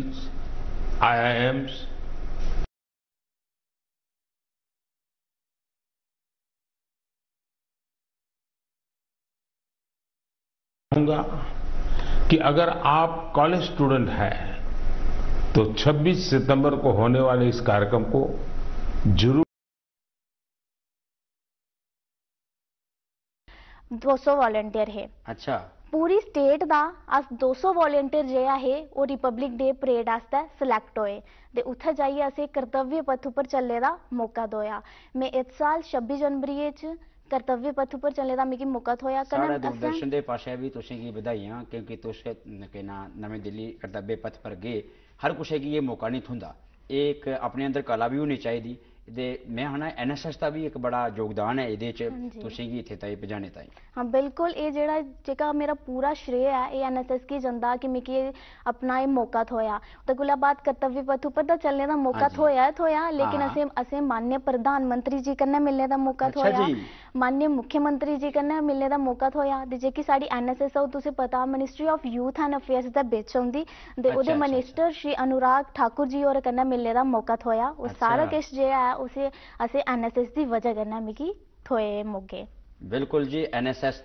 IIMs, कहूंगा कि अगर आप कॉलेज स्टूडेंट हैं तो 26 सितंबर को होने वाले इस कार्यक्रम को जरूर दो सौ वॉलेंटियर है अच्छा ਪੂਰੀ ਸਟੇਟ ਦਾ ਅਸ 200 ਵੋਲੰਟੀਅਰ ਜੇ ਆਹੇ ਉਹ ਰਿਪਬਲਿਕ ਡੇ ਪਰੇਡ ਆਸਤੇ ਸਿਲੈਕਟ ਹੋਏ ਤੇ ਉੱਥੇ ਜਾਈਏ ਅਸੀਂ ਕਰਤੱਵਯ ਪਥ ਉੱਪਰ ਚੱਲੇ ਦਾ ਮੌਕਾ ਦੋਇਆ ਮੈਂ ਇਸ ਸਾਲ 26 ਜਨਵਰੀ ਵਿੱਚ ਕਰਤੱਵਯ ਪਥ ਉੱਪਰ ਚੱਲੇ ਦਾ ਮੇਕੀ ਮੌਕਾ ਥੋਇਆ ਕਰਨ ਸਾਰੇ ਦੂਰਦਰਸ਼ਨ ਦੇ ਪਾਸ਼ਾ ਵੀ ਤੁਸੀਂ ਕੀ ਵਧਾਈਆਂ ਕਿਉਂਕਿ ਤੁਸੀਂ ਕਿ ਨਾ ਨਵੀਂ ਦਿੱਲੀ ਕਰਤੱਵਯ ਪਥ ਪਰ ਗਏ ਹਰ ਕੁਛ ਹੈ ਕਿ ਇਹ ਮੌਕਾ ਨਹੀਂ ਥੁੰਦਾ ਇਹ ਇੱਕ ਆਪਣੇ ਅੰਦਰ ਕਲਾ ਵੀ ਹੋਣੀ ਚਾਹੀਦੀ ਦੇ ਮੈਂ ਹਣਾ ਐਨਐਸਐਸ ਦਾ ਵੀ ਇੱਕ ਬੜਾ ਯੋਗਦਾਨ ਹੈ ਇਹਦੇ ਚ ਤੁਸੀਂ ਕੀ ਇੱਥੇ ਤਾਈ ਪਜਾਣੇ ਤਾਈ ਹਾਂ ਬਿਲਕੁਲ ਇਹ ਜਿਹੜਾ ਜਿਹੜਾ ਮੇਰਾ ਪੂਰਾ ਸ਼੍ਰੇय ਹੈ ਇਹ ਐਨਐਸਐਸ ਕੀ ਜੰਦਾ ਕਿ ਮਿਕੀ ਆਪਣਾ ਇਹ ਮੌਕਾ ਥੋਇਆ ਤਾਂ ਗੁਲਾਬਾਦ ਕਰਤਵ ਪਥ ਉਪਰ ਤਾਂ ਚੱਲਣੇ ਦਾ ਮੌਕਾ ਥੋਇਆ ਥੋਇਆ ਲੇਕਿਨ ਅਸੀਂ ਅਸੀਂ ਮਾਨਯ ਪ੍ਰਧਾਨ ਮੰਤਰੀ ਜੀ ਕੰਨੇ ਮਿਲਣੇ ਦਾ ਮੌਕਾ ਥੋਇਆ माननीय मुख्यमंत्री जी कन्नै मिलने दा मौका थ्होआ ते जेह्की साढ़ी एनएसएस ऐ तुसें पता ministry of youth and affairs दे बिच औंदी ते ओह्दे मिनिस्टर श्री अनुराग ठाकुर जी होर कन्नै मिलने दा मौका थ्होआ ओह् सारा किश जेह्ड़ा ऐ उसी असें एनएसएस दी वजह कन्नै मिगी थ्होए मौके बिल्कुल जी एनएसएस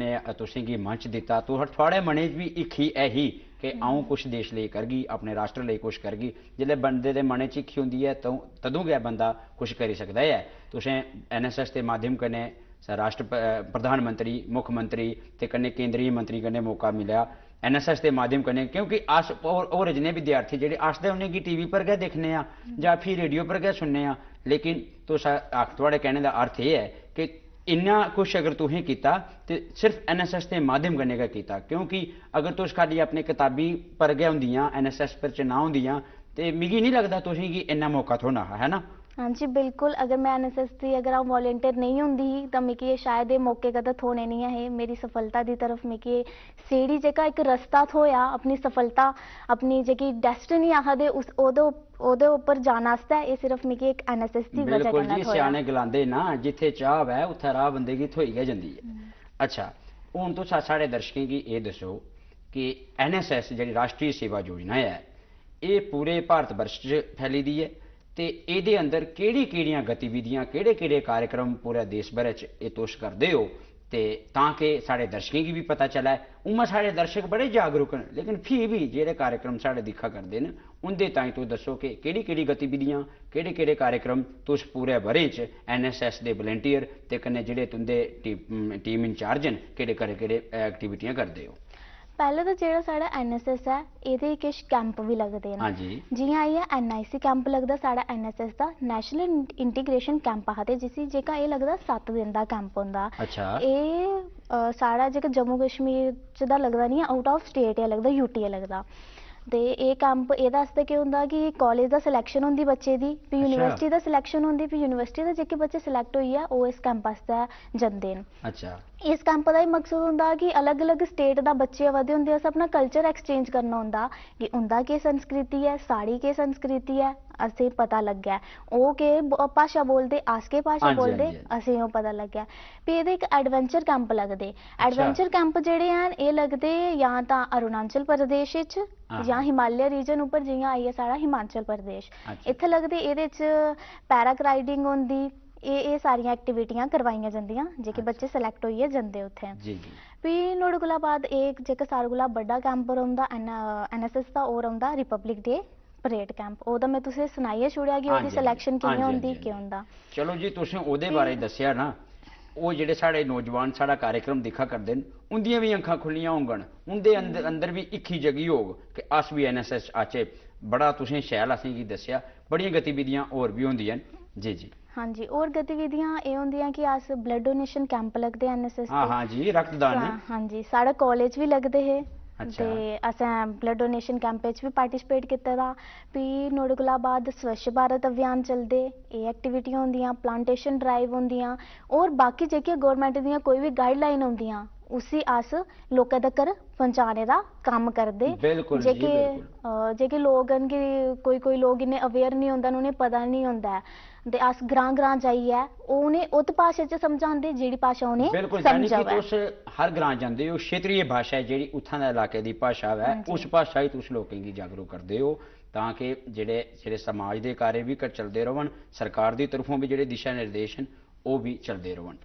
ने तुसेंगी मंच दित्ता थुआढ़े मनै च बी हिखी ऐही ਕਿ ਆਉਂ ਕੁਝ ਦੇਸ਼ ਲਈ ਕਰਗੀ ਆਪਣੇ ਰਾਸ਼ਟਰ ਲਈ ਕੁਝ ਕਰਗੀ ਜਿਹੜੇ ਬੰਦੇ ਦੇ ਮਨੇ ਚ ਇੱਕ ਹੁੰਦੀ ਹੈ ਤਾਂ ਤਦੋਂ ਗਿਆ ਬੰਦਾ ਕੁਝ ਕਰੀ ਸਕਦਾ ਹੈ ਤੁਸੀਂ ਐਨਐਸਐਸ ਦੇ ਮਾਧਿਅਮ ਕਨੇ ਰਾਸ਼ਟਰ ਪ੍ਰਧਾਨਮੰਤਰੀ ਮੁੱਖ ਮੰਤਰੀ ਤੇ ਕਨੇ ਕੇਂਦਰੀ ਮੰਤਰੀ ਕਨੇ ਮੌਕਾ ਮਿਲਿਆ एनएसएस के माध्यम कने क्योंकि अस और, और जिन्हें विद्यार्थी जे अस तो उन्हें टीवी पर गए देखने या फिर रेडियो पर गए सुनने आ लेकिन तो थोड़े कहने का अर्थ यह है कि ਇੰਨਾ ਕੁਝ ਅਗਰ ਤੁਸੀਂ ਕੀਤਾ ਤੇ ਸਿਰਫ ਐਨਐਸਐਸ ਦੇ ਮਾਧਿਅਮ ਕਰਨੇ ਦਾ ਕੀਤਾ ਕਿਉਂਕਿ ਅਗਰ ਤੁਸੀਂ ਖਾਲੀ ਆਪਣੇ ਕਿਤਾਬੀ ਪਰ ਹੁੰਦੀਆਂ ਐਨਐਸਐਸ ਪਰ ਚ ਨਾ ਹੁੰਦੀਆਂ ਤੇ ਮਿਗੀ ਨਹੀਂ ਲੱਗਦਾ ਤੁਸੀਂ ਕਿ ਇੰਨਾ ਮੌਕਾ ਥੋਣਾ ਹੈ ਨਾ ਹਾਂਜੀ ਬਿਲਕੁਲ ਅਗਰ ਮੈਂ ਐਨਐਸਐਸ ਦੀ ਅਗਰ ਆ ਵਾਲੰਟੀਅਰ ਨਹੀਂ ਹੁੰਦੀ ਤਾਂ ਮੇਕੀ ਇਹ ਸ਼ਾਇਦ ਇਹ ਮੌਕੇ ਕਦਰ ਥੋਨੇ ਨਹੀਂ ਹੈ ਮੇਰੀ ਸਫਲਤਾ ਦੀ ਤਰਫ ਮੇਕੀ ਸੀੜੀ ਜਿਹਾ ਇੱਕ ਰਸਤਾ ਥੋਇਆ ਆਪਣੀ ਸਫਲਤਾ ਆਪਣੀ ਜਿਹੜੀ ਡੈਸਟੀਨੀ ਆਹਦੇ ਉਸ ਉਹਦੇ ਉਹਦੇ ਉੱਪਰ ਜਾਣਾਸਤਾ ਇਹ ਸਿਰਫ ਮੇਕੀ ਇੱਕ ਐਨਐਸਐਸ ਦੀ ਵਜ੍ਹਾ ਨਾਲ ਥੋਇਆ ਬਿਲਕੁਲ ਜੀ ਸਿਆਣੇ ਗਲਾਂਦੇ ਨਾ ਜਿੱਥੇ ਚਾਹ ਵੈ ਉੱਥੇ ਰਾਹ ਬੰਦੇ ਕੀ ਥੋਈ ਗਿਆ ਜਾਂਦੀ ਹੈ ਅੱਛਾ ਹੁਣ ਤੋਂ ਸਾਡੇ ਦਰਸ਼ਕਾਂ ਕੀ ਇਹ ਦੱਸੋ ਕਿ ਐਨਐਸਐਸ ਜਿਹੜੀ ਰਾਸ਼ਟਰੀ ਸੇਵਾ ਯੋਜਨਾ ਹੈ ਇਹ ਪੂਰੇ ਭਾਰਤ ਵਰਸ਼ 'ਚ ਫੈਲੀ ਦੀ ਹੈ ਤੇ ਇਹਦੇ ਅੰਦਰ ਕਿਹੜੀ-ਕਿਹੜੀਆਂ ਗਤੀਵਿਧੀਆਂ ਕਿਹੜੇ-ਕਿਹੜੇ ਕਾਰਜਕ੍ਰਮ ਪੂਰੇ ਦੇਸ਼ ਭਰ ਵਿੱਚ ਇਹ ਤੋਸ਼ ਕਰਦੇ ਹੋ ਤੇ ਤਾਂ ਕਿ ਸਾਡੇ ਦਰਸ਼ਕਾਂ ਕੀ ਵੀ ਪਤਾ ਚੱਲੇ ਉਮਰ ਸਾਡੇ ਦਰਸ਼ਕ ਬੜੇ ਜਾਗਰੂਕ ਨੇ ਲੇਕਿਨ ਫਿਰ ਵੀ ਜਿਹੜੇ ਕਾਰਜਕ੍ਰਮ ਸਾਡੇ ਦਿਖਾ ਕਰਦੇ ਨੇ ਉਹਦੇ ਤਾਈਂ ਤੋਂ ਦੱਸੋ ਕਿ ਕਿਹੜੀ-ਕਿਹੜੀ ਗਤੀਵਿਧੀਆਂ ਕਿਹੜੇ-ਕਿਹੜੇ ਕਾਰਜਕ੍ਰਮ ਤੁਸ ਪੂਰੇ ਭਰੇ ਚ ਐਨਐਸਐਸ ਦੇ ਵਲੰਟੀਅਰ ਤੇ ਕਨੇ ਜਿਹੜੇ ਤੁੰਦੇ ਟੀਮ ਇਨਚਾਰਜ ਨੇ ਕਿਹੜੇ-ਕਿਹੜੇ ਐਕਟੀਵਿਟੀਆਂ ਕਰਦੇ ਹੋ ਪਹਿਲਾਂ ਤਾਂ ਜਿਹੜਾ ਸਾਡਾ ਐਨਐਸਐਸ ਹੈ ਇਹਦੇ ਕਿਛ ਕੈਂਪ ਵੀ ਲੱਗਦੇ ਨੇ ਹਾਂਜੀ ਜਿਵੇਂ ਆਈ ਹੈ ਐਨਆਈਸੀ ਕੈਂਪ ਲੱਗਦਾ ਸਾਡਾ ਐਨਐਸਐਸ ਦਾ ਨੈਸ਼ਨਲ ਇੰਟੀਗ੍ਰੇਸ਼ਨ ਕੈਂਪ ਆਹਦੇ ਜਿਸੀ ਜੇਕਾ ਇਹ ਲੱਗਦਾ 7 ਦਿਨ ਦਾ ਕੈਂਪ ਹੁੰਦਾ ਇਹ ਸਾਡਾ ਜੇਕਰ ਜੰਮੂ ਕਸ਼ਮੀਰ ਚ ਦਾ ਲੱਗਦਾ ਨਹੀਂ ਆਊਟ ਆਫ ਸਟੇਟ ਹੈ ਲੱਗਦਾ ਯੂਟੀ ਲੱਗਦਾ ਤੇ ਇਹ ਕੰਮ ਇਹ ਦੱਸਦੇ ਕਿ ਹੁੰਦਾ ਕਿ ਕਾਲਜ ਦਾ ਸਿਲੈਕਸ਼ਨ ਹੁੰਦੀ ਬੱਚੇ ਦੀ ਵੀ ਯੂਨੀਵਰਸਿਟੀ ਦਾ ਸਿਲੈਕਸ਼ਨ ਹੁੰਦੀ ਫਿਰ ਯੂਨੀਵਰਸਿਟੀ ਦਾ ਜਿੱਕੇ ਬੱਚੇ ਸਿਲੈਕਟ ਹੋਈ ਆ ਉਹ ਇਸ ਕੈਂਪਸ ਦਾ ਜਾਂਦੇ ਨੇ ਅੱਛਾ ਇਸ ਕੰਮ ਦਾ ਹੀ ਮਕਸਦ ਹੁੰਦਾ ਕਿ ਅਲੱਗ-ਅਲੱਗ ਸਟੇਟ ਦਾ ਬੱਚੇ ਆਵਦੇ ਹੁੰਦੇ ਆ ਸਭ ਨਾਲ ਕਲਚਰ ਐਕਸਚੇਂਜ ਕਰਨਾ ਹੁੰਦਾ ਕਿ ਹੁੰਦਾ ਕਿ ਸੰਸਕ੍ਰਿਤੀ ਹੈ ਸਾੜੀ ਕੀ ਸੰਸਕ੍ਰਿਤੀ ਹੈ ਅਸੀਂ ਪਤਾ ਲੱਗਿਆ ਉਹ ਕਿ ਭਾਸ਼ਾ ਬੋਲਦੇ ਆਸਕੇ ਭਾਸ਼ਾ ਬੋਲਦੇ ਅਸੀਂ ਉਹ ਪਤਾ ਲੱਗਿਆ ਵੀ ਇਹਦੇ ਇੱਕ ਐਡਵੈਂਚਰ ਕੈਂਪ ਲੱਗਦੇ ਐਡਵੈਂਚਰ ਕੈਂਪ ਜਿਹੜੇ ਹਨ ਇਹ ਲੱਗਦੇ ਜਾਂ ਤਾਂ ਅਰੁਣਾਚਲ ਪ੍ਰਦੇਸ਼ ਵਿੱਚ ਜਾਂ ਹਿਮਾਲਿਆ ਰੀਜਨ ਉੱਪਰ ਜਿਹਾ ਆਈਏ ਸਾਰਾ ਹਿਮਾਚਲ ਪ੍ਰਦੇਸ਼ ਇੱਥੇ ਲੱਗਦੇ ਇਹਦੇ ਚ ਪੈਰਾਗਲਾਈਡਿੰਗ ਹੁੰਦੀ ਇਹ ਇਹ ਸਾਰੀਆਂ ਐਕਟੀਵਿਟੀਆਂ ਕਰਵਾਈਆਂ ਜਾਂਦੀਆਂ ਜੇ ਕਿ ਬੱਚੇ ਸਿਲੈਕਟ ਹੋਈਏ ਜਾਂਦੇ ਉੱਥੇ ਜੀ ਜੀ ਵੀ ਨੋੜੇ ਕੋਲਾ ਇੱਕ ਜੇਕਰ ਸਾਰਗੁਲਾ ਵੱਡਾ ਕੈਂਪਰ ਹੁੰਦਾ ਐਨ एन ਦਾ एस दा ਰਿਪਬਲਿਕ ਡੇ ਪਰੇਡ ਕੈਂਪ ਉਹਦਾ ਮੈਂ ਤੁਸੀਂ ਸੁਣਾਈਏ ਛੁੜਿਆ ਕਿ ਉਹਦੀ ਸਿਲੈਕਸ਼ਨ ਕਿਵੇਂ ਹੁੰਦੀ ਕਿ ਹੁੰਦਾ ਚਲੋ ਜੀ ਤੁਸੀਂ ਉਹਦੇ ਬਾਰੇ ਦੱਸਿਆ ਨਾ ਉਹ ਜਿਹੜੇ ਸਾਡੇ ਨੌਜਵਾਨ ਸਾਡਾ ਕਾਰਜਕ੍ਰਮ ਦੇਖਾ ਕਰਦੇ ਨੇ ਉਹਦੀਆਂ ਵੀ ਅੱਖਾਂ ਖੁੱਲੀਆਂ ਹੋਣਗਣ ਉਹਦੇ ਅੰਦਰ ਅੰਦਰ ਵੀ ਇੱਕ ਹੀ ਜਗੀ ਹੋਗ ਕਿ ਅਸ ਵੀ ਐਨਐਸਐਸ ਆਚੇ ਬੜਾ ਤੁਸੀਂ ਸ਼ੈਲ ਅਸੀਂ ਕੀ ਦੱਸਿਆ ਬੜੀਆਂ ਗਤੀਵਿਧੀਆਂ ਹੋਰ ਵੀ ਹੁੰਦੀਆਂ ਜੀ ਜੀ ਹਾਂਜੀ ਹੋਰ ਗਤੀਵਿਧੀਆਂ ਇਹ ਹੁੰਦੀਆਂ ਕਿ ਆਸ ਬਲੱਡ ਡੋਨੇਸ਼ਨ ਕੈਂਪ ਲੱਗਦੇ ਐਨਐਸਐਸ ਹਾਂ ਹਾਂ ਜੀ ਰਕਤਦਾਨ ਹਾਂਜੀ ਸਾਡਾ ਕਾਲਜ ਵੀ ਲੱਗਦੇ ਹੈ ਤੇ ਅਸਾਂ ਬਲੱਡ ਡੋਨੇਸ਼ਨ ਕੈਂਪ ਵਿੱਚ ਵੀ ਪਾਰਟਿਸਿਪੇਟ ਕੀਤਾ ਦਾ ਵੀ ਨੋੜਗਲਾ ਬਾਦ ਸਵੱਛ ਅਭਿਆਨ ਚੱਲਦੇ ਇਹ ਐਕਟੀਵਿਟੀਆਂ ਹੁੰਦੀਆਂ ਪਲਾਂਟੇਸ਼ਨ ਡਰਾਈਵ ਹੁੰਦੀਆਂ ਔਰ ਬਾਕੀ ਜੇਕੇ ਗਵਰਨਮੈਂਟ ਦੀਆਂ ਕੋਈ ਵੀ ਗਾਈਡਲਾਈਨ ਹੁੰਦੀਆਂ ਉਸੇ ਅਸ ਲੋਕਾਂ ਤੱਕ ਪਹੁੰਚਾਣੇ ਦਾ ਕੰਮ ਕਰਦੇ ਜੇਕੇ ਜੇਕੇ ਲੋਕਾਂ ਕੀ ਕੋਈ ਕੋਈ ਲੋਕ ਇਹਨੇ ਅਵੇਅਰ ਨਹੀਂ ਹੁੰਦਾ ਉਹਨੇ ਪਤਾ ਨਹੀਂ ਹੁੰਦਾ ਦੇ ਅਸ ਗ੍ਰਾਂ ਗ੍ਰਾਂ ਜਾਈਏ ਉਹਨੇ ਉਤ ਭਾਸ਼ਾ ਚ ਸਮਝਾਉਂਦੇ ਜਿਹੜੀ ਭਾਸ਼ਾ ਉਹਨੇ ਸਮਝਾਵੇ ਬਿਲਕੁਲ ਜਾਨੀ ਕਿ ਤੁਸ ਹਰ ਗ੍ਰਾਂ ਜਾਂਦੇ ਹੋ ਖੇਤਰੀ ਭਾਸ਼ਾ ਜਿਹੜੀ ਉਥਾਂ ਦੇ ਇਲਾਕੇ ਦੀ ਭਾਸ਼ਾ ਹੈ ਉਸ ਭਾਸ਼ਾ ਹੀ ਤੁਸ ਲੋਕਾਂ ਦੀ ਜਾਗਰੂ ਕਰਦੇ ਹੋ ਤਾਂ ਕਿ ਜਿਹੜੇ ਜਿਹੜੇ ਸਮਾਜ ਦੇ ਕਾਰੇ ਵੀ ਕਰ ਚਲਦੇ ਰਹਣ ਸਰਕਾਰ ਦੀ ਤਰਫੋਂ ਵੀ ਜਿਹੜੇ ਦਿਸ਼ਾ ਨਿਰਦੇਸ਼ਨ ਉਹ ਵੀ ਚਲਦੇ ਰਹਣ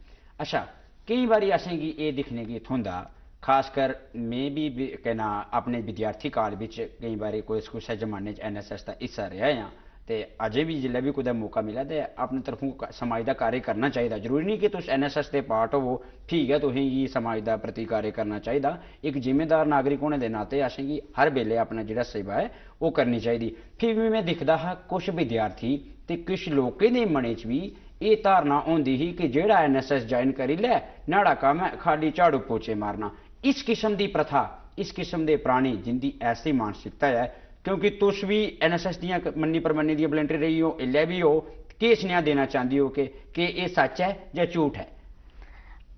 ਅੱਛਾ ਕਈ ਵਾਰੀ ਅਸੀਂ ਕੀ ਇਹ ਦਿਖਨੇ ਕੀ ਥੁੰਦਾ ਖਾਸ ਕਰ ਮੈਂ ਵੀ ਕਹਿੰਨਾ ਆਪਣੇ ਵਿਦਿਆਰਥੀ ਕਾਲ ਵਿੱਚ ਕਈ ਵਾਰੀ ਕੋਈ ਸਕੂਲ ਸਾ ਜਮਾਨੇ ਐਨਐਸਐਸ ਦਾ ਹਿੱਸਾ ਰਿਹਾ ਹਾਂ ਤੇ ਅਜੇ ਵੀ ਜਿੱਲੇ ਵੀ ਕੋਈ ਦਾ ਮੌਕਾ ਮਿਲਿਆ ਤੇ ਆਪਣੇ ਤਰਫੋਂ ਸਮਾਜ ਦਾ ਕਾਰਜ ਕਰਨਾ ਚਾਹੀਦਾ ਜ਼ਰੂਰੀ ਨਹੀਂ ਕਿ ਤੁਸੀਂ ਐਨਐਸਐਸ ਦੇ ਪਾਰਟ ਹੋਵੋ ਠੀਕ ਹੈ ਤੁਸੀਂ ਹੀ ਸਮਾਜ ਦਾ ਪ੍ਰਤੀ ਕਾਰਜ ਕਰਨਾ ਚਾਹੀਦਾ ਇੱਕ ਜ਼ਿੰਮੇਦਾਰ ਨਾਗਰਿਕ ਹੋਣ ਦੇ ਨਾਤੇ ਅਸੀਂ ਕਿ ਹਰ ਵੇਲੇ ਆਪਣਾ ਜਿਹੜਾ ਸੇਵਾ ਹੈ ਉਹ ਕਰਨੀ ਚਾਹੀਦੀ ਫਿਰ ਵੀ ਮੈਂ ਦਿਖਦਾ ਹਾਂ ਕੁਝ ਵਿਦਿਆਰਥੀ ਤੇ ਕੁਝ ਲੋਕੇ ਦੇ ਮਨੇ 'ਚ ਵੀ ਇਹ ਧਾਰਨਾ ਹੁੰਦੀ ਹੀ ਕਿ ਜਿਹੜਾ ਐਨਐਸਐਸ ਜੁਆਇਨ ਕਰੀ ਲੈ ਨਾੜਾ ਕੰਮ ਹੈ ਖਾਲੀ ਝਾੜੂ ਪੋਚੇ ਮਾਰਨਾ ਇਸ ਕਿਸਮ ਦੀ ਪ੍ਰਥਾ ਇਸ ਕਿਸਮ ਦੇ ਪ੍ਰਾਣੀ ਜਿੰਦੀ ਐਸੀ ਮਾਨਸਿਕਤਾ ਹੈ ਕਿਉਂਕਿ ਤੁਸੀਂ ਵੀ ਐਨਐਸਐਸ ਦੀਆਂ ਮੰਨੀ ਪਰਮੰਨੀ ਦੀ ਵਲੰਟਰੀ ਰਹੀ ਹੋ ਇਲੇ ਵੀ ਹੋ ਕੀ ਸੁਨੇਹਾ ਦੇਣਾ ਚਾਹੁੰਦੀ ਹੋ ਕਿ ਕਿ ਇਹ ਸੱਚ ਹੈ ਜਾਂ ਝੂਠ ਹੈ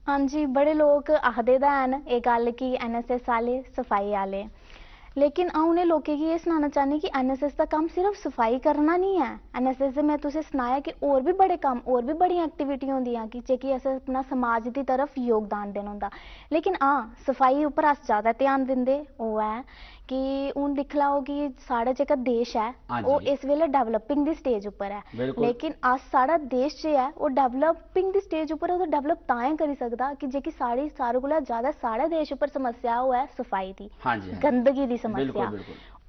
ਹਾਂਜੀ ਬੜੇ ਲੋਕ ਆਖਦੇ ਦਾ ਹਨ ਇਹ ਗੱਲ ਕਿ ਐਨਐਸਐਸ ਵਾਲੇ ਸਫਾਈ ਵਾਲੇ ਲੇਕਿਨ ਆਉਂ ਉਹਨੇ ਲੋਕੇ ਕੀ ਇਹ ਸੁਣਾਣਾ ਚਾਹਨੇ ਕਿ ਐਨਐਸਐਸ ਦਾ ਕੰਮ ਸਿਰਫ ਸਫਾਈ ਕਰਨਾ ਨਹੀਂ ਹੈ ਐਨਐਸਐਸ ਦੇ ਮੈਂ ਤੁਸੀਂ ਸੁਣਾਇਆ ਕਿ ਹੋਰ ਵੀ ਬੜੇ ਕੰਮ ਹੋਰ ਵੀ ਬੜੀਆਂ ਐਕਟੀਵਿਟੀ ਹੁੰਦੀਆਂ ਕਿ ਜੇ ਕਿ ਅਸੀਂ ਆਪਣਾ ਸਮਾਜ ਦੀ ਤਰਫ ਯੋਗਦਾਨ ਦੇਣ ਹੁੰਦਾ ਲੇਕਿਨ ਆ ਸਫਾਈ ਉੱਪਰ ਅਸ ਜ਼ਿਆਦਾ ਧਿਆਨ ਦਿੰਦੇ ਉਹ ਹੈ ਕਿ ਹੁਣ ਦਿਖ ਲਾਓ ਕਿ ਸਾਡਾ ਜਿਹੜਾ ਦੇਸ਼ ਹੈ ਉਹ ਇਸ ਵੇਲੇ ਡਿਵੈਲਪਿੰਗ ਦੀ ਸਟੇਜ ਉੱਪਰ ਹੈ ਲੇਕਿਨ ਅੱਜ ਸਾਡਾ ਦੇਸ਼ ਜਿਹੜਾ ਹੈ ਉਹ ਡਿਵੈਲਪਿੰਗ ਦੀ ਸਟੇਜ ਉੱਪਰ ਹੈ, ਉਹ ਡਿਵੈਲਪ ਤਾਂ ਹੀ ਕਰੀ ਸਕਦਾ ਕਿ ਜੇ ਕਿ ਸਾਡੀ ਸਾਰੇ ਕੋਲ ਜ਼ਿਆਦਾ ਸਾਡਾ ਦੇਸ਼ ਉੱਪਰ ਸਮੱਸਿਆ ਉਹ ਹੈ ਸਫਾਈ ਦੀ ਗੰਦਗੀ ਦੀ ਸਮੱਸਿਆ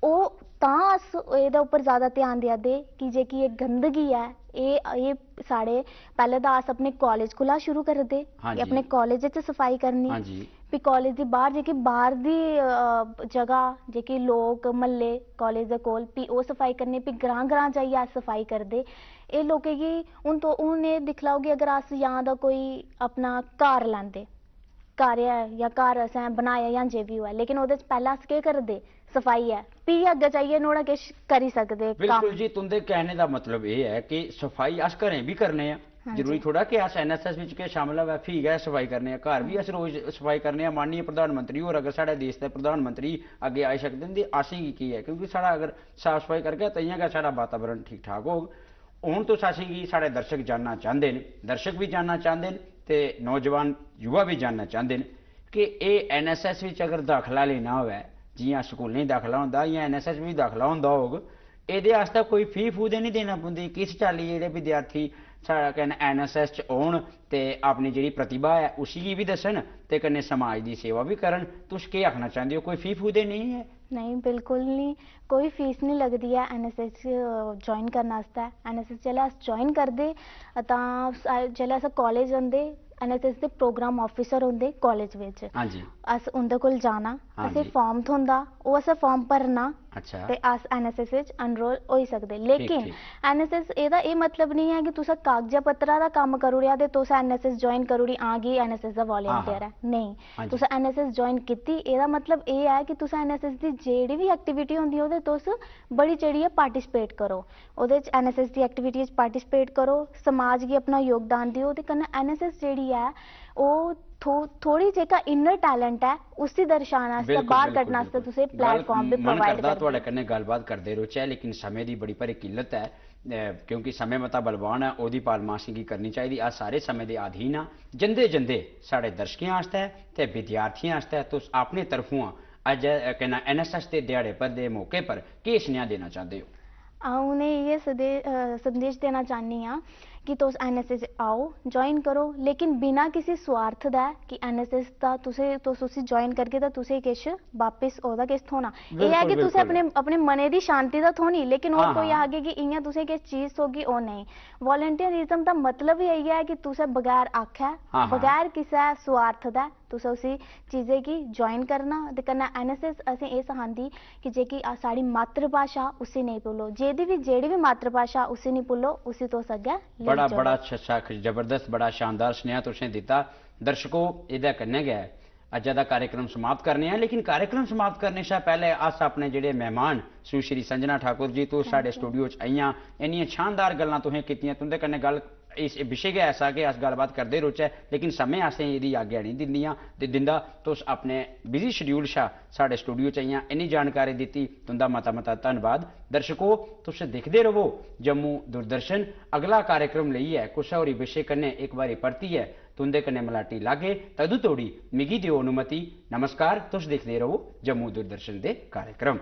ਉਹ ਤਾਂ ਅਸ ਇਹਦੇ ਉੱਪਰ ਜ਼ਿਆਦਾ ਧਿਆਨ ਦਿਆ ਦੇ ਕਿ ਜੇ ਕਿ ਇਹ ਗੰਦਗੀ ਹੈ ਇਹ ਇਹ ਸਾਡੇ ਪਹਿਲੇ ਤਾਂ ਅਸ ਆਪਣੇ ਕਾਲਜ ਕੋਲਾ ਸ਼ੁਰੂ ਕਰ ਦੇ ਕਿ ਆਪਣੇ ਕਾਲਜ ਵਿੱਚ ਸਫਾਈ ਕਰਨੀ ਹਾਂਜੀ ਵੀ ਕਾਲਜ ਦੀ ਬਾਹਰ ਜੇ ਕਿ ਬਾਹਰ ਦੀ ਜਗ੍ਹਾ ਜੇ ਕਿ ਲੋਕ ਮੱਲੇ ਕਾਲਜ ਦੇ ਕੋਲ ਵੀ ਉਹ ਸਫਾਈ ਕਰਨੇ ਵੀ ਗਰਾਂ ਗਰਾਂ ਜਾਈ ਆ ਸਫਾਈ ਕਰਦੇ ਇਹ ਲੋਕੇ ਕੀ ਉਨ ਤੋਂ ਉਹਨੇ ਦਿਖਲਾਓਗੇ ਅਗਰ ਅਸ ਜਾਂ ਦਾ ਕੋਈ ਆਪਣਾ ਘਰ ਲਾਂਦੇ ਘਰ ਹੈ ਜਾਂ ਘਰ ਅਸਾਂ ਬਣਾਇਆ ਜਾਂ ਜੇ ਵੀ ਹੋਇਆ ਲੇਕਿਨ ਉਹਦੇ ਚ ਪਹਿਲਾਂ ਅਸ ਕੀ ਕਰਦੇ ਸਫਾਈ ਹੈ ਵੀ ਅੱਗੇ ਜਾਈਏ ਨੋੜਾ ਕਿਸ਼ ਕਰੀ ਸਕਦੇ ਬਿਲਕੁਲ ਜੀ ਤੁੰਦੇ ਕਹਿਣੇ ਦਾ ਮਤਲਬ ਇਹ ਹੈ ਕਿ ਸਫਾਈ ਅਸ ਘਰੇ ਵੀ ਕਰਨੇ ਆ ਜ਼ਰੂਰੀ ਥੋੜਾ ਕਿ ਅਸ ਐਨਐਸਐਸ ਵਿੱਚ ਕੇ ਸ਼ਾਮਲ ਹੋਵੇ ਫੀ ਹੈ ਸਫਾਈ ਕਰਨੇ ਆ ਘਰ ਵੀ ਅਸ ਰੋਜ਼ ਸਫਾਈ ਕਰਨੇ ਆ ਮਾਨਨੀਏ ਪ੍ਰਧਾਨ ਮੰਤਰੀ ਹੋਰ ਅਗਰ ਸਾਡੇ ਦੇਸ਼ ਦੇ ਪ੍ਰਧਾਨ ਮੰਤਰੀ ਅੱਗੇ ਆਏ ਸਕਦੇ ਨੇ ਆਸੀਂ ਕੀ ਹੈ ਕਿਉਂਕਿ ਸਾਡਾ ਅਗਰ ਸਾਫ ਸਫਾਈ ਕਰਕੇ ਤਈਆਂ ਦਾ ਸਾਡਾ ਵਾਤਾਵਰਣ ਠੀਕ ਠਾਕ ਹੋ ਹੁਣ ਤੋਂ ਸਾਸੀ ਕੀ ਸਾਡੇ ਦਰਸ਼ਕ ਜਾਨਣਾ ਚਾਹੁੰਦੇ ਨੇ ਦਰਸ਼ਕ ਵੀ ਜਾਨਣਾ ਚਾਹੁੰਦੇ ਨੇ ਤੇ ਨੌਜਵਾਨ ਯੁਵਾ ਵੀ ਜਾਨਣਾ ਚਾਹੁੰਦੇ ਨੇ ਕਿ ਇਹ ਐਨਐਸਐਸ ਵਿੱਚ ਅਗਰ ਦਾਖਲਾ ਲੈਣਾ ਹੋਵੇ ਜਿਵੇਂ ਨਹੀਂ ਦਾਖਲਾ ਹੁੰਦਾ ਜਾਂ ਐਨਐਸਐਸ ਵਿੱਚ ਦਾਖਲਾ ਹੁੰਦਾ ਹੋਗ ਇਹਦੇ ਵਾਸਤੇ ਕੋਈ ਫੀ ਫੂਦੇ ਨਹੀਂ ਦੇਣਾ ਪੈਂਦੀ ਕਿਸ ਚਾਲੀ ਜਿਹੜੇ ਵਿਦਿਆਰਥੀ ਸਾਡਾ ਕਹਿੰਨ ਐਨਐਸਐਸ ਚ ਆਉਣ ਤੇ ਆਪਣੀ ਜਿਹੜੀ ਪ੍ਰਤਿਭਾ ਹੈ ਉਸੇ ਦੀ ਵੀ ਦੱਸਣ ਤੇ ਕੰਨੇ ਸਮਾਜ ਦੀ ਸੇਵਾ ਵੀ ਕਰਨ ਤੁਸੀਂ ਕੀ ਆਖਣਾ ਚਾਹੁੰਦੇ ਹੋ ਕੋਈ ਫੀਸ ਹੁੰਦੇ ਨਹੀਂ ਹੈ ਨਹੀਂ ਬਿਲਕੁਲ ਨਹੀਂ ਕੋਈ ਫੀਸ ਨਹੀਂ ਲੱਗਦੀ ਹੈ ਐਨਐਸਐਸ ਜੁਆਇਨ ਕਰਨ ਵਾਸਤੇ ਐਨਐਸਐਸ ਜਿਹੜਾ ਜੁਆਇਨ ਕਰਦੇ ਤਾਂ ਜਿਹੜਾ ਸਾ ਕਾਲਜ ਜਾਂਦੇ ਐਨਐਸਐਸ ਦੇ ਪ੍ਰੋਗਰਾਮ ਆਫੀਸਰ ਹੁੰਦੇ ਕਾਲਜ ਵਿੱਚ ਹਾਂਜੀ ਅਸ ਉਹਨਾਂ ਕੋਲ ਜਾਣਾ ਅਸੀਂ ਫਾਰਮ ਥੋਂਦਾ ਉਹ ਅਸਾ ਫਾਰਮ ਭਰਨਾ ਅੱਛਾ ਤੇ ਅਸ ਐਨਐਸਐਸ ਵਿੱਚ ਅਨਰੋਲ ਹੋਈ ਸਕਦੇ ਲੇਕਿਨ ਐਨਐਸਐਸ ਇਹਦਾ ਇਹ ਮਤਲਬ ਨਹੀਂ ਹੈ ਕਿ ਤੁਸੀਂ ਕਾਗਜ਼ਾ ਪੱਤਰਾ ਦਾ ਕੰਮ ਕਰੂ ਰਿਆ ਤੇ ਤੁਸੀਂ ਐਨਐਸਐਸ ਜੁਆਇਨ ਕਰੂੜੀ ਰਹੀ ਆ ਗਈ ਐਨਐਸਐਸ ਦਾ ਵੋਲੰਟੀਅਰ ਹੈ ਨਹੀਂ ਤੁਸੀਂ ਐਨਐਸਐਸ ਜੁਆਇਨ ਕੀਤੀ ਇਹਦਾ ਮਤਲਬ ਇਹ ਹੈ ਕਿ ਤੁਸੀਂ ਐਨਐਸਐਸ ਦੀ ਜਿਹੜੀ ਵੀ ਐਕਟੀਵਿਟੀ ਹੁੰਦੀ ਉਹਦੇ ਤੁਸੀਂ ਬੜੀ ਹੈ ਪਾਰਟਿਸਿਪੇਟ ਕਰੋ ਉਹਦੇ ਚ ਐਨਐਸਐਸ ਦੀ ਐਕਟੀਵਿਟੀ ਵਿੱਚ ਪਾਰਟਿਸਿਪੇਟ ਕਰੋ ਸਮਾਜ ਗੀ ਆਪਣਾ ਯੋਗਦਾਨ ਦਿਓ ਤੇ ਕਨੇ ਐਨਐਸਐਸ ਜਿਹੜੀ ਹੈ ਉਹ ਥੋੜੀ ਜਿਹਾ ਇਨਰ ਟੈਲੈਂਟ ਹੈ ਉਸੇ ਦਰਸ਼ਾਉਣ ਵਾਸਤੇ ਬਾਹਰ ਕੱਢਣ ਵਾਸਤੇ ਤੁਸੀਂ ਪਲੇਟਫਾਰਮ ਤੇ ਪ੍ਰੋਵਾਈਡ ਕਰਦਾ ਤੁਹਾਡੇ ਕੰਨੇ ਗੱਲਬਾਤ ਕਰਦੇ ਰੋਚਾ ਲੇਕਿਨ ਸਮੇਂ ਦੀ ਬੜੀ ਪਰ ਕਿੱਲਤ ਹੈ ਕਿਉਂਕਿ ਸਮੇਂ ਮਤਾ ਬਲਵਾਨ ਹੈ ਉਹਦੀ ਪਾਲਮਾਸੀ ਕੀ ਕਰਨੀ ਚਾਹੀਦੀ ਆ ਸਾਰੇ ਸਮੇਂ ਦੇ ਆਧੀਨ ਆ ਜਿੰਦੇ ਜੰਦੇ ਸਾਡੇ ਦਰਸ਼ਕਾਂ ਵਾਸਤੇ ਤੇ ਵਿਦਿਆਰਥੀਆਂ ਆਸਤੇ ਤੁਸ ਆਪਣੇ ਤਰਫੋਂ ਅੱਜ ਕਹਿੰਨਾ ਐਨਐਸਐਸ ਤੇ ਦਿਹਾੜੇ ਪਰ ਦੇ ਮੌਕੇ ਪਰ ਕੀ ਸੁਨੇਹਾ ਦੇਣਾ ਚਾਹਦੇ ਹੋ ਆਉਨੇ ਇਹ ਸੰਦੇਸ਼ ਦੇਣਾ ਚਾਹਨੀ ਆ ਕਿ ਤੁਸੀਂ ਐਨਐਸਐਸ ਆਓ ਜੁਆਇਨ ਕਰੋ ਲੇਕਿਨ ਬਿਨਾ ਕਿਸੇ ਸਵਾਰਥ ਦਾ ਕਿ ਐਨਐਸਐਸ ਦਾ ਤੁਸੀਂ ਤੋਂ ਤੁਸੀਂ ਜੁਆਇਨ ਕਰਕੇ ਤਾਂ ਤੁਸੀਂ ਕਿਛ ਵਾਪਸ ਉਹਦਾ ਕਿਸ ਥੋਣਾ ਇਹ ਹੈ ਕਿ ਤੁਸੀਂ ਆਪਣੇ ਆਪਣੇ ਮਨੇ ਦੀ ਸ਼ਾਂਤੀ ਦਾ ਥੋਣੀ ਲੇਕਿਨ ਉਹ ਕੋਈ ਆਗੇ ਕਿ ਇਆਂ ਤੁਸੀਂ ਕਿਸ ਚੀਜ਼ ਸੋਗੀ ਉਹ ਨਹੀਂ ਵੋਲੰਟੀਅਰਿਜ਼ਮ ਦਾ ਮਤਲਬ ਹੀ ਇਹ ਹੈ ਕਿ ਤੁਸੀਂ ਬਗੈਰ ਆਖਿਆ ਬਗੈਰ ਕਿਸੇ ਸਵਾਰਥ ਦਾ ਤੁਸੀਂ ਉਸੇ ਚੀਜ਼ੇ ਕੀ ਜੁਆਇਨ ਕਰਨਾ ਤੇ ਕਰਨਾ ਐਨਐਸਐਸ ਅਸੀਂ ਇਹ ਸਹਾਂਦੀ ਕਿ ਜੇ ਕਿ ਸਾਡੀ ਮਾਤਰ ਭਾਸ਼ਾ ਉਸੇ ਨਹੀਂ ਭੁੱਲੋ ਜਿਹਦੀ ਵੀ ਜਿਹੜੀ ਵੀ ਮਾਤਰ ਭਾਸ਼ਾ ਉਸੇ ਨਹੀਂ ਭੁੱਲੋ ਉਸੇ ਤੋਂ ਸੱਗਾ ਬੜਾ बड़ा अच्छा ਜਬਰਦਸਤ ਬੜਾ ਸ਼ਾਨਦਾਰ सुनेहा तुसें ਦਿੱਤਾ ਦਰਸ਼ਕੋ ਇਹਦਾ ਕੰਨੇ ਗਿਆ ਅੱਜ ਦਾ ਕਾਰਜਕ੍ਰਮ ਸਮਾਪਤ ਕਰਨੇ ਆ ਲੇਕਿਨ ਕਾਰਜਕ੍ਰਮ ਸਮਾਪਤ ਕਰਨੇ ਸਾ ਪਹਿਲੇ ਆਸ ਆਪਣੇ ਜਿਹੜੇ ਮਹਿਮਾਨ ਸੁਸ਼੍ਰੀ ਸੰਜਨਾ ਠਾਕੁਰ ਜੀ ਤੋਂ ਸਾਡੇ ਸਟੂਡੀਓ ਚ ਆਈਆਂ ਇੰਨੀਆਂ ਸ਼ਾਨਦਾਰ ਗੱਲਾਂ ਤੁਸੀਂ ਕੀਤੀਆਂ ਤੁੰਦੇ ਕੰਨੇ ਗੱਲ ਇਸ ਵਿਸ਼ੇ ਕੇ ਐਸਾ ਕਿ ਅਸ ਗੱਲਬਾਤ ਕਰਦੇ ਰੋਚ ਹੈ ਲੇਕਿਨ ਸਮੇਂ ਆਸੇ ਇਹਦੀ ਆਗਿਆ ਨਹੀਂ ਦਿੰਦੀਆਂ ਤੇ ਦਿੰਦਾ ਤੁਸ ਆਪਣੇ ਬਿਜ਼ੀ ਸ਼ਡਿਊਲ ਸ਼ਾ ਸਾਡੇ ਸਟੂਡੀਓ ਚ ਆਈਆਂ ਇਨੀ ਜਾਣਕਾਰੀ ਦਿੱਤੀ ਤੁੰਦਾ ਮਾਤਾ ਮਤਾ ਧੰਨਵਾਦ ਦਰਸ਼ਕੋ ਤੁਸ ਦੇਖਦੇ ਰਹੋ ਜੰਮੂ ਦੁਰਦਰਸ਼ਨ ਅਗਲਾ ਕਾਰਜਕ੍ਰਮ ਲਈ ਹੈ ਕੁਸ਼ਾਵਰੀ ਵਿਸ਼ੇ ਕੰਨੇ ਇੱਕ ਵਾਰੀ ਪਰਤੀ ਹੈ ਤੁੰਦੇ ਕੰਨੇ ਮਲਾਟੀ ਲਾਗੇ ਤਦੂ ਤੋੜੀ ਮਿਗੀ ਦਿਓ ਅਨੁਮਤੀ ਨਮਸਕਾਰ ਤੁਸ ਦੇਖਦੇ ਰਹੋ ਜੰਮੂ ਦੁਰਦਰਸ਼ਨ ਦੇ ਕਾਰਜਕ੍ਰਮ